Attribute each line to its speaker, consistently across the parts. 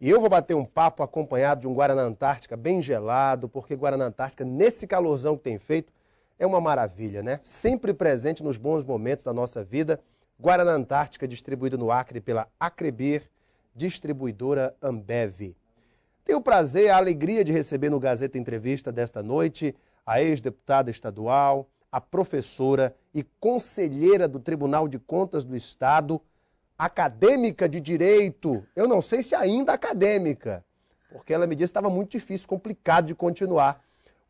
Speaker 1: E eu vou bater um papo acompanhado de um Guaraná Antártica bem gelado, porque Guaraná Antártica, nesse calorzão que tem feito, é uma maravilha, né? Sempre presente nos bons momentos da nossa vida. Guaraná Antártica, distribuído no Acre pela Acrebir, distribuidora Ambev. Tenho o prazer, a alegria de receber no Gazeta Entrevista desta noite a ex-deputada estadual, a professora e conselheira do Tribunal de Contas do Estado, acadêmica de direito, eu não sei se ainda acadêmica, porque ela me disse que estava muito difícil, complicado de continuar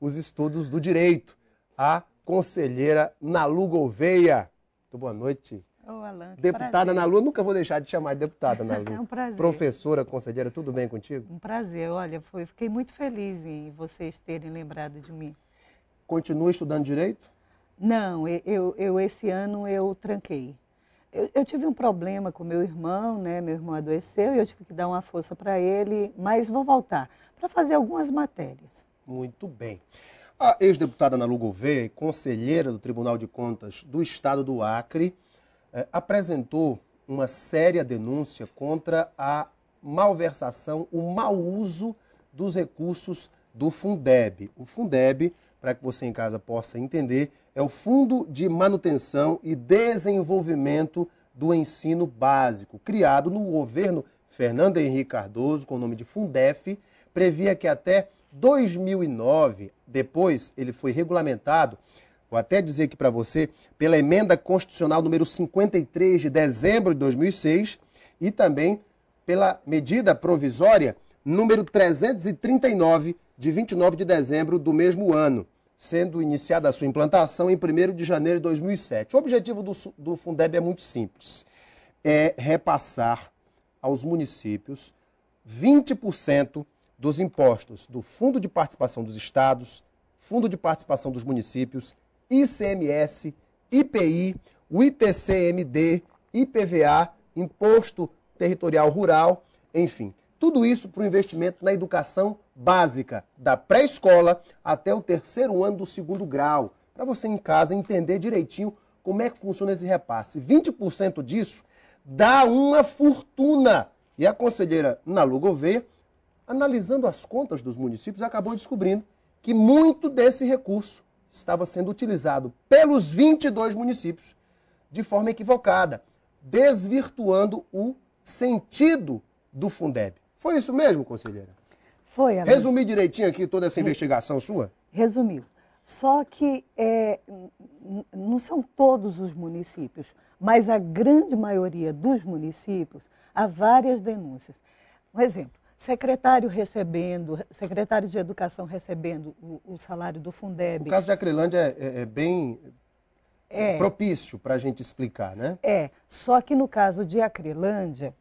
Speaker 1: os estudos do direito. A conselheira Nalu Gouveia. Muito boa noite.
Speaker 2: Ô, Alan, deputada prazer. Nalu,
Speaker 1: nunca vou deixar de chamar de deputada Nalu. é um prazer. Professora, conselheira, tudo bem contigo? Um
Speaker 2: prazer. Olha, foi, fiquei muito feliz em vocês terem lembrado de mim.
Speaker 1: Continua estudando direito? Não, eu, eu esse ano eu
Speaker 2: tranquei. Eu, eu, tive um problema com meu irmão, né? Meu irmão adoeceu e eu tive que dar uma força para ele, mas vou voltar para fazer algumas matérias.
Speaker 1: Muito bem. A ex-deputada Ana Gouveia, conselheira do Tribunal de Contas do Estado do Acre, eh, apresentou uma séria denúncia contra a malversação, o mau uso dos recursos do Fundeb. O Fundeb, para que você em casa possa entender, é o Fundo de Manutenção e Desenvolvimento do Ensino Básico, criado no governo Fernando Henrique Cardoso, com o nome de Fundef, previa que até 2009, depois ele foi regulamentado, vou até dizer aqui para você, pela emenda constitucional número 53 de dezembro de 2006 e também pela medida provisória número 339 de 29 de dezembro do mesmo ano, sendo iniciada a sua implantação em 1 de janeiro de 2007. O objetivo do, do Fundeb é muito simples: é repassar aos municípios 20% dos impostos do Fundo de Participação dos Estados, Fundo de Participação dos Municípios, ICMS, IPI, ITCMD, IPVA, Imposto Territorial Rural, enfim. Tudo isso para o investimento na educação básica da pré-escola até o terceiro ano do segundo grau, para você em casa entender direitinho como é que funciona esse repasse. 20% disso dá uma fortuna. E a conselheira Nalu Gouveia, analisando as contas dos municípios, acabou descobrindo que muito desse recurso estava sendo utilizado pelos 22 municípios de forma equivocada, desvirtuando o sentido do Fundeb. Foi isso mesmo, conselheira?
Speaker 2: Foi, Resumir
Speaker 1: direitinho aqui toda essa investigação sua?
Speaker 2: Resumiu. Só que é, não são todos os municípios, mas a grande maioria dos municípios há várias denúncias. Um exemplo, secretário recebendo, secretário de educação recebendo o, o salário do Fundeb. O caso de
Speaker 1: Acrilândia é, é, é bem é. propício para a gente explicar, né?
Speaker 2: É, só que no caso de Acrilândia,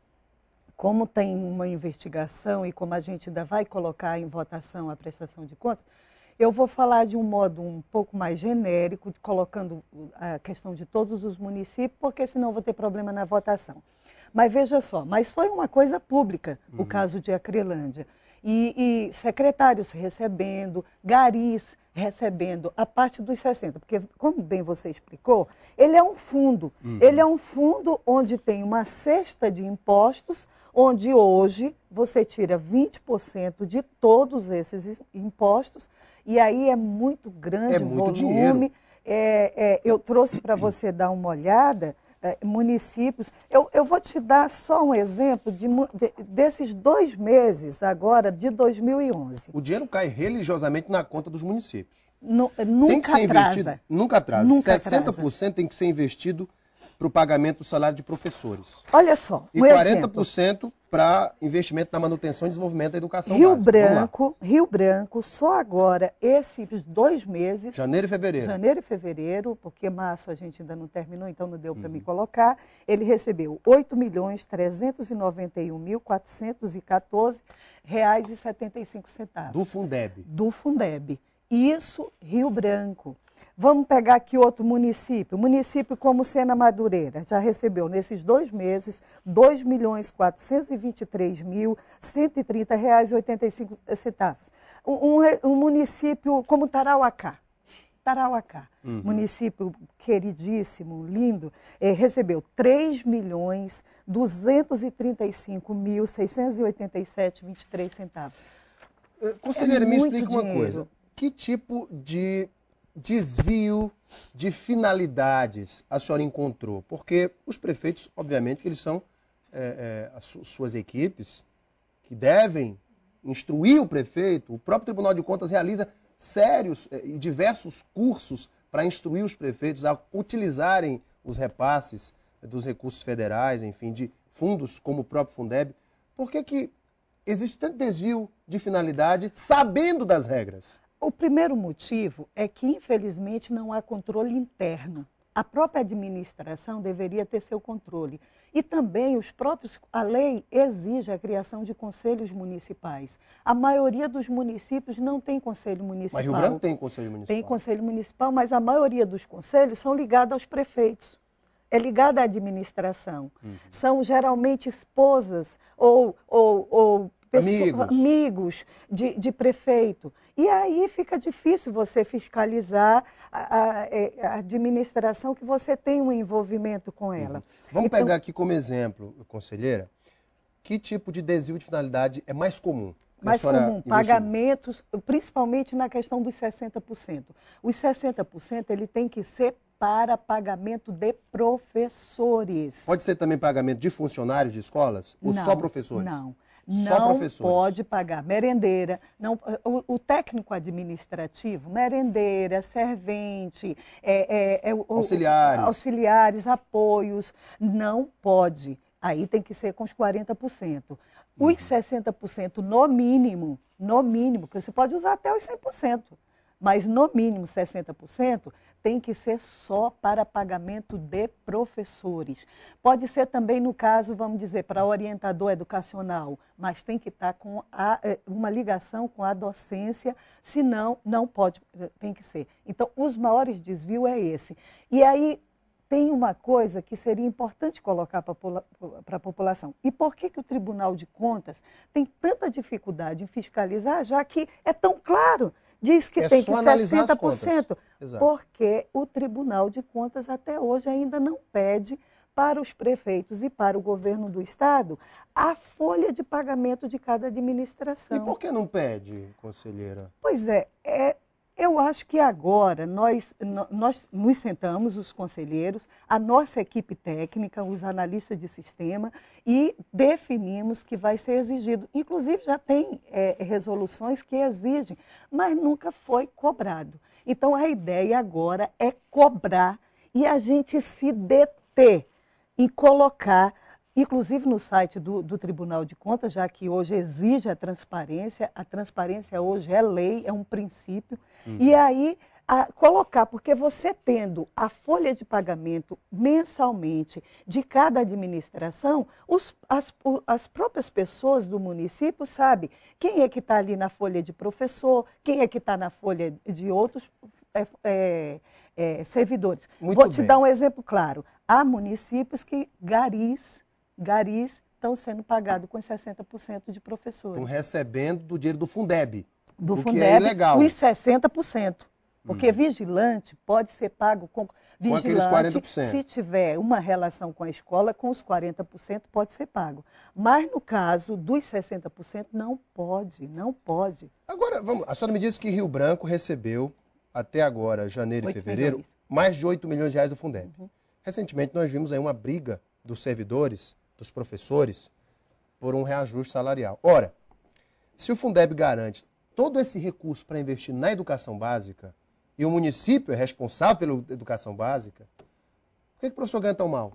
Speaker 2: como tem uma investigação e como a gente ainda vai colocar em votação a prestação de contas, eu vou falar de um modo um pouco mais genérico, colocando eh, a questão de todos os municípios, porque senão vou ter problema na votação. Mas veja só, mas foi uma coisa pública uhum. o caso de Acrilândia e, e secretários recebendo, garis recebendo a parte dos 60, porque, como bem você explicou, ele é um fundo. Uhum. Ele é um fundo onde tem uma cesta de impostos, onde hoje você tira 20% de todos esses impostos, e aí é muito grande é muito volume. Dinheiro. É, é, eu trouxe para você dar uma olhada é, municípios. Eu, eu vou te dar só um exemplo de, de, desses dois meses agora de 2011.
Speaker 1: O dinheiro cai religiosamente na conta dos municípios.
Speaker 2: No, é, nunca tem que ser atrasa. investido,
Speaker 1: nunca atrasa. Nunca 60% atrasa. tem que ser investido para o pagamento do salário de professores.
Speaker 2: Olha só, um E 40%
Speaker 1: para investimento na manutenção e desenvolvimento da educação Rio básica. Branco,
Speaker 2: Rio Branco, só agora, esses dois meses... Janeiro e fevereiro. Janeiro e fevereiro, porque março a gente ainda não terminou, então não deu para uhum. me colocar. Ele recebeu R$ 8.391.414,75. Do Fundeb. Do Fundeb. Isso, Rio Branco. Vamos pegar aqui outro município. Município como Sena Madureira já recebeu nesses dois meses R$ 2.423.130,85. Um, um município como Tarauacá. Tarauacá, uhum. município queridíssimo, lindo, é, recebeu R$ milhões 235 mil centavos. Conselheiro, é me explica dinheiro. uma coisa.
Speaker 1: Que tipo de desvio de finalidades a senhora encontrou? Porque os prefeitos, obviamente, que eles são é, é, suas equipes que devem instruir o prefeito. O próprio Tribunal de Contas realiza sérios é, e diversos cursos para instruir os prefeitos a utilizarem os repasses dos recursos federais, enfim, de fundos como o próprio Fundeb. Por que, que existe tanto desvio de finalidade sabendo das regras? O primeiro
Speaker 2: motivo é que, infelizmente, não há controle interno. A própria administração deveria ter seu controle. E também os próprios a lei exige a criação de conselhos municipais. A maioria dos municípios não tem conselho municipal. Mas Rio Grande tem conselho municipal. Tem conselho municipal, mas a maioria dos conselhos são ligados aos prefeitos. É ligada à administração. Uhum. São geralmente esposas ou, ou, ou amigos, amigos de, de, prefeito. E aí fica difícil você fiscalizar a, a, é, a administração que você tem um envolvimento com uhum. ela. Uhum. Vamos então, pegar aqui como
Speaker 1: exemplo, conselheira, que tipo de desvio de finalidade é mais comum? mais comum,
Speaker 2: pagamentos, principalmente na questão dos 60%. Os 60% ele tem que ser para pagamento de
Speaker 1: professores. Pode ser também pagamento de funcionários de escolas ou não, só professores? Não não pode
Speaker 2: pagar merendeira, não, o, o técnico administrativo, merendeira, servente, é, é, é, auxiliares. auxiliares, apoios, não pode. Aí tem que ser com os 40%. Os 60% uhum. no mínimo, no mínimo, que você pode usar até os 100% mas no mínimo 60% tem que ser só para pagamento de professores. Pode ser também, no caso, vamos dizer, para orientador educacional, mas tem que estar tá com a, é, uma ligação com a docência, senão não pode, eh, tem que ser. Então, os maiores desvios é esse. E aí, tem uma coisa que seria importante colocar para a população. E por que, que o Tribunal de Contas tem tanta dificuldade em fiscalizar, já que é tão claro? diz que é tem que 60%, porque o Tribunal de Contas até hoje ainda não pede para os prefeitos e para o governo do estado a folha de pagamento de cada administração. E por que não pede,
Speaker 1: conselheira?
Speaker 2: Pois é, é eu acho que agora nós, nós nos sentamos, os conselheiros, a nossa equipe técnica, os analistas de sistema, e definimos que vai ser exigido. Inclusive, já tem é, resoluções que exigem, mas nunca foi cobrado. Então, a ideia agora é cobrar e a gente se deter em colocar Inclusive no site do, do, Tribunal de Contas, já que hoje exige a transparência, a transparência hoje é lei, é um princípio. Uhum. E aí, colocar, porque você tendo a folha de pagamento mensalmente de cada administração, os, as, as próprias pessoas do município sabem quem é que está ali na folha de professor, quem é que está na folha de outros é, é, é, servidores. Muito Vou te dar um exemplo claro. Há municípios que garis garis estão sendo pagados com 60% de professores. Estão
Speaker 1: recebendo do dinheiro do Fundeb. Do é Fundeb, é ilegal. os
Speaker 2: 60%. Porque hum. vigilante pode ser pago com. Vigilante, com se tiver uma relação com a escola, com os 40% pode ser pago. Mas no caso dos 60%, não pode, não
Speaker 1: pode. Agora, vamos, a senhora me disse que Rio Branco recebeu, até agora, janeiro e fevereiro, milhões. mais de 8 milhões de reais do Fundeb. Uhum. Recentemente, nós vimos aí uma briga dos servidores dos professores por um reajuste salarial. Ora, se o Fundeb garante todo esse recurso para investir na educação básica e o município é responsável pela educação básica, por que, que o professor ganha tão mal?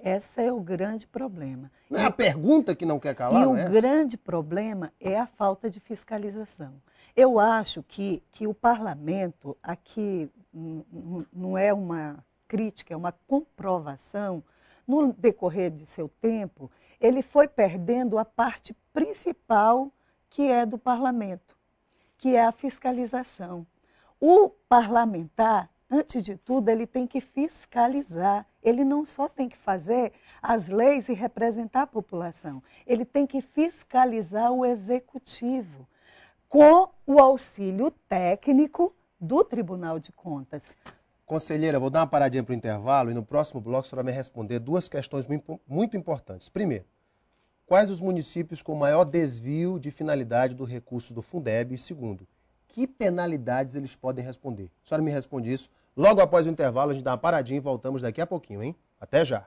Speaker 1: Esse é o grande problema. Não é a pergunta que não quer calar, e não é? o
Speaker 2: grande problema é a falta de fiscalização. Eu acho que, que o parlamento, aqui não é uma crítica, é uma comprovação no decorrer de seu tempo, ele foi perdendo a parte principal que é do parlamento, que é a fiscalização. O parlamentar, antes de tudo, ele tem que fiscalizar. Ele não só tem que fazer as leis e representar a população, ele tem que fiscalizar o executivo com o auxílio técnico do Tribunal de Contas.
Speaker 1: Conselheira, vou dar uma paradinha para o intervalo e no próximo bloco a senhora vai responder duas questões muito importantes. Primeiro, quais os municípios com maior desvio de finalidade do recurso do Fundeb? E segundo, que penalidades eles podem responder? A senhora me responde isso logo após o intervalo. A gente dá uma paradinha e voltamos daqui a pouquinho, hein? Até já!